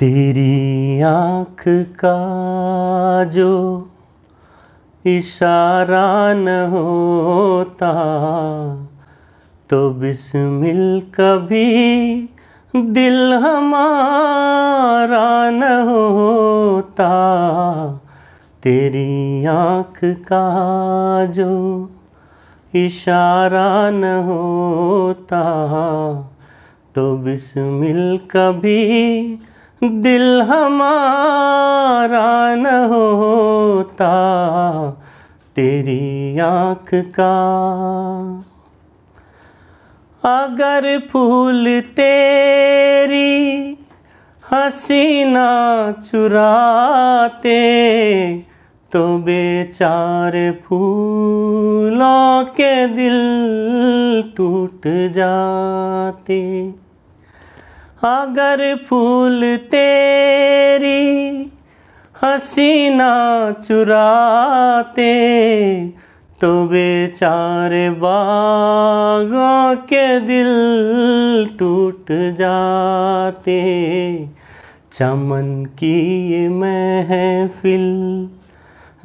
तेरी आँख का जो इशारा न होता तो बिस्मिल कभी दिल हमारा न होता तेरी आँख का जो इशारा न होता तो बिस्मिल कभी दिल हमारा न होता तेरी आँख का अगर फूल तेरी हसीना चुराते तो बेचारे फूलों के दिल टूट जाते अगर फूल तेरी हसीना चुराते तो बेचारे बागों के दिल टूट जाते चमन की ये महफिल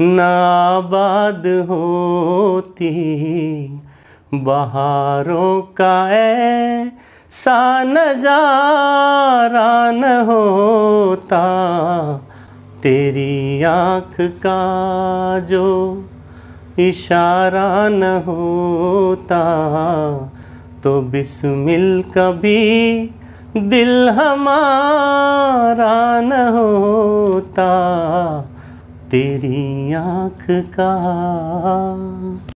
नाबाद होती बहारों का है सा नजारा न होता तेरी आँख का जो इशारा न होता तो बिस्मिल कभी दिल हमारा न होता तेरी आँख का